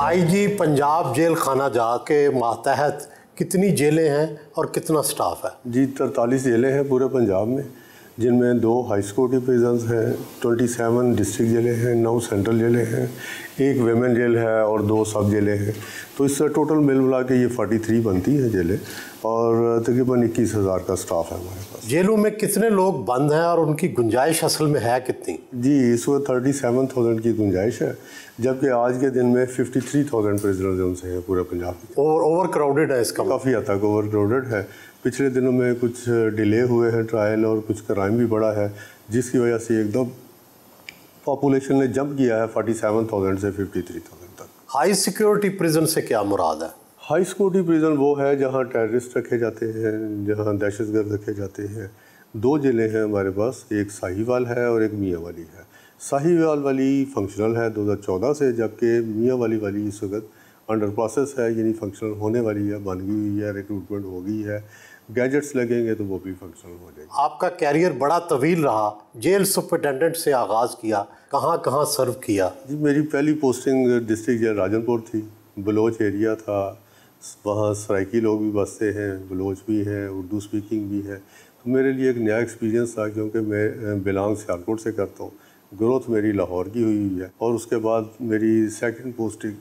आई जी Punjab jail खाना जा के मातहत कितनी जेलें हैं और कितना स्टाफ है जी तरतालीस जेलें हैं पूरे पंजाब में जिनमें दो हाई सिक्योरिटी प्रिजन्स हैं ट्वेंटी सेवन डिस्ट्रिक्ट जेलें हैं नौ सेंट्रल जेलें हैं एक वेमेन जेल है और दो सब जेलें हैं तो इससे टोटल मिल मिला के ये फोर्टी थ्री बनती हैं जेलें और तकरीबन इक्कीस हज़ार का स्टाफ है हमारे पास जेलों में कितने लोग बंद हैं और उनकी गुंजाइश असल में है कितनी जी इस वक्त थर्टी सेवन थाउजेंड की गुंजाइश है जबकि आज के दिन में फिफ्टी थ्री थाउजेंड प्रिजनर उनसे हैं पूरे पंजाब ओवर ओवर क्राउडेड है इसका मतलब? काफ़ी हद तक ओवर क्राउडेड है पिछले दिनों में कुछ डिले हुए हैं ट्रायल और कुछ क्राइम भी बढ़ा है जिसकी वजह से एकदम पॉपुलेशन ने जंप किया है फोर्टी सेवन थाउजेंड से फिफ्टी थ्री थाउजेंड तक हाई सिक्योरिटी प्रिजन से क्या मुराद है हाई सिक्योरिटी प्रिजन वो है जहाँ टेररिस्ट रखे जाते हैं जहाँ दहशत गर्द रखे जाते हैं दो ज़िले हैं हमारे पास एक साहिवाल है और एक मियाँ वाली है साहिवाल वाली फंक्शनल है 2014 से जबकि मियाँ वाली वाली इस वक्त अंडर प्रोसेस है यानी फंक्शनल होने वाली है बन गई हुई है रिक्रूटमेंट हो गई है गैजेट्स लगेंगे तो वो भी फंक्शनल हो जाएगी आपका कैरियर बड़ा तवील रहा जेल सुपरिटेंडेंट से आगाज़ किया कहाँ कहाँ सर्व किया जी मेरी पहली पोस्टिंग डिस्ट्रिक्ट जेल राजनपुर थी बलोच एरिया था वहाँ सराइकी लोग भी बसते हैं बलोच भी हैं उर्दू स्पीकिंग भी है तो मेरे लिए एक नया एक्सपीरियंस था क्योंकि मैं बिलोंग सियालकोट से करता हूँ ग्रोथ मेरी लाहौर की हुई हुई है और उसके बाद मेरी second posting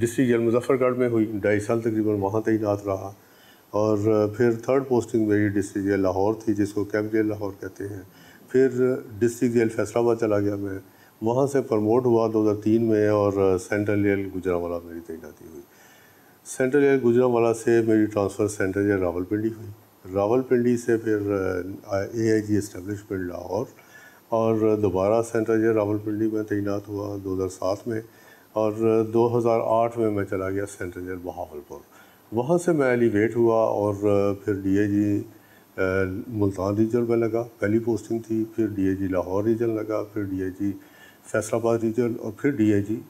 district jail Muzaffargarh में हुई ढाई साल तकरीबन वहाँ तैनात रहा और फिर थर्ड पोस्टिंग मेरी डिस्ट्रिक्ट जेल लाहौर थी जिसको कैंप जेल लाहौर कहते हैं फिर डिस्ट्रिक्ट जेल फैसलाबाद चला गया मैं वहाँ से प्रमोट हुआ 2003 में और सेंट्रल जेल गुजरावाला मेरी तैनाती हुई सेंट्रल एयर गुजरावाला से मेरी ट्रांसफ़र सेंट्रल रावल रावलपिंडी हुई रावलपिंडी से फिर ए आई जी इस्टेब्लिशमेंट लाहौर और दोबारा सेंट्रल रावल रावलपिंडी में तैनात हुआ 2007 में और 2008 में मैं चला गया सेंट्रल जेल बहावलपुर वहाँ से मैं एलिवेट हुआ और फिर डीएजी मुल्तान रीजन में लगा पहली पोस्टिंग थी फिर डीएजी लाहौर रीजन लगा फिर डीएजी फैसलाबाद रीजन और फिर डीएजी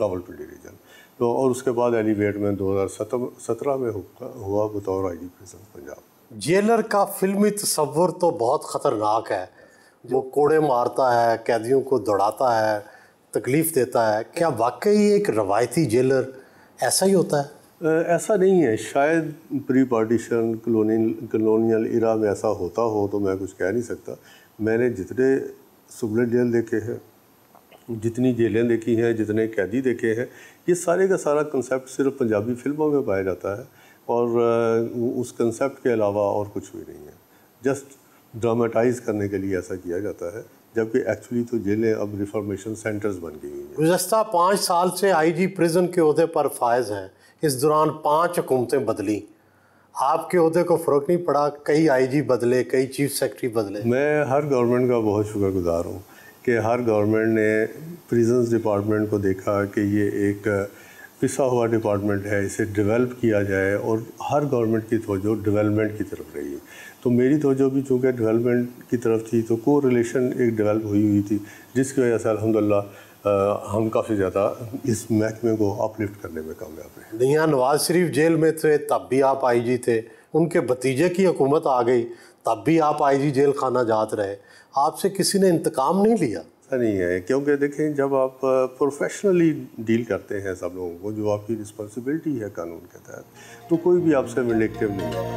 रावलपिंडी रीजन तो और उसके बाद एलिवेट में 2017 में हुआ बतौर आई जी पंजाब जेलर का फिल्मी तस्वर तो बहुत ख़तरनाक है वो कोड़े मारता है कैदियों को दौड़ाता है तकलीफ़ देता है क्या वाकई एक रवायती जेलर ऐसा ही होता है ऐसा नहीं है शायद प्री पार्टीशन कलोनियल इरा में ऐसा होता हो तो मैं कुछ कह नहीं सकता मैंने जितने सुबले जेल देखे हैं जितनी जेलें देखी हैं जितने कैदी देखे हैं ये सारे का सारा कंसेप्ट सिर्फ पंजाबी फिल्मों में पाया जाता है और उस कंसेप्ट के अलावा और कुछ भी नहीं है जस्ट ड्रामाटाइज करने के लिए ऐसा किया जाता है जबकि एक्चुअली तो जेलें अब रिफॉर्मेशन सेंटर्स बन गई हैं गुजस्ता पाँच साल से आईजी प्रिजन के अहदे पर फायज़ हैं इस दौरान पाँच हुकूमतें बदली आपके अहदे को फ़र्क नहीं पड़ा कई आईजी बदले कई चीफ सेक्रेटरी बदले मैं हर गवर्नमेंट का बहुत शुक्रगुजार हूँ कि हर गवर्नमेंट ने प्रिजन्स डिपार्टमेंट को देखा कि ये एक पिसा हुआ डिपार्टमेंट है इसे डेवलप किया जाए और हर गवर्नमेंट की तोजो डेवलपमेंट की तरफ रही तो मेरी तोजो भी चूँकि डेवलपमेंट की तरफ थी तो को रिलेशन एक डेवलप हुई हुई थी जिसकी वजह से अलहमदिल्ला हम काफ़ी ज़्यादा इस महकमे को अपलिफ्ट करने में कामयाब रहे नैया नवाज़ शरीफ जेल में थे तब भी आप आई जी थे उनके भतीजे की हुकूमत आ गई तब भी आप आईजी जेल खाना जात रहे आपसे किसी ने इंतकाम नहीं लिया ऐसा नहीं है क्योंकि देखें जब आप प्रोफेशनली डील करते हैं सब लोगों को जो आपकी रिस्पॉन्सिबिलिटी है कानून के तहत तो कोई भी आपसे विलेक्टिव नहीं है